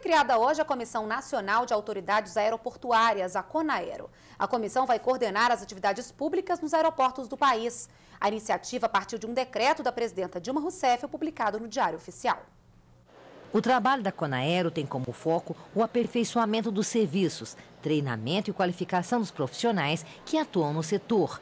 Foi criada hoje a Comissão Nacional de Autoridades Aeroportuárias, a CONAERO. A comissão vai coordenar as atividades públicas nos aeroportos do país. A iniciativa partiu de um decreto da presidenta Dilma Rousseff, publicado no Diário Oficial. O trabalho da Conaero tem como foco o aperfeiçoamento dos serviços, treinamento e qualificação dos profissionais que atuam no setor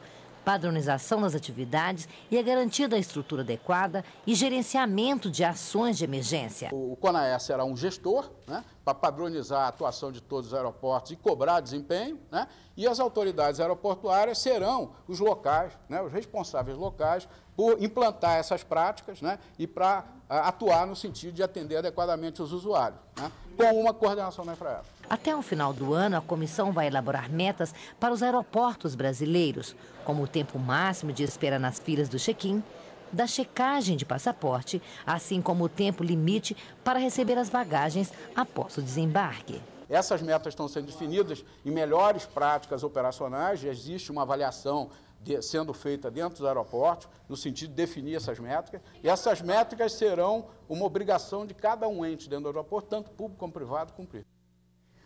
padronização das atividades e a garantia da estrutura adequada e gerenciamento de ações de emergência. O CONAES era um gestor né, para padronizar a atuação de todos os aeroportos e cobrar desempenho, né, e as autoridades aeroportuárias serão os locais, né, os responsáveis locais, por implantar essas práticas né, e para atuar no sentido de atender adequadamente os usuários, né? com então, uma coordenação da infraestrutura. É Até o final do ano, a comissão vai elaborar metas para os aeroportos brasileiros, como o tempo máximo de espera nas filas do check-in, da checagem de passaporte, assim como o tempo limite para receber as bagagens após o desembarque. Essas metas estão sendo definidas em melhores práticas operacionais, já existe uma avaliação de, sendo feita dentro do aeroporto, no sentido de definir essas métricas, e essas métricas serão uma obrigação de cada um ente dentro do aeroporto, tanto público como privado, cumprir.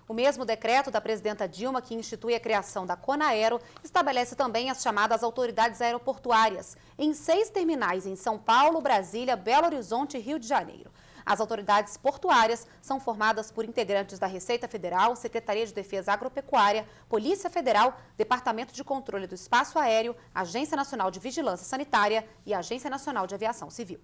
O mesmo decreto da presidenta Dilma, que institui a criação da Conaero, estabelece também as chamadas autoridades aeroportuárias, em seis terminais em São Paulo, Brasília, Belo Horizonte e Rio de Janeiro. As autoridades portuárias são formadas por integrantes da Receita Federal, Secretaria de Defesa Agropecuária, Polícia Federal, Departamento de Controle do Espaço Aéreo, Agência Nacional de Vigilância Sanitária e Agência Nacional de Aviação Civil.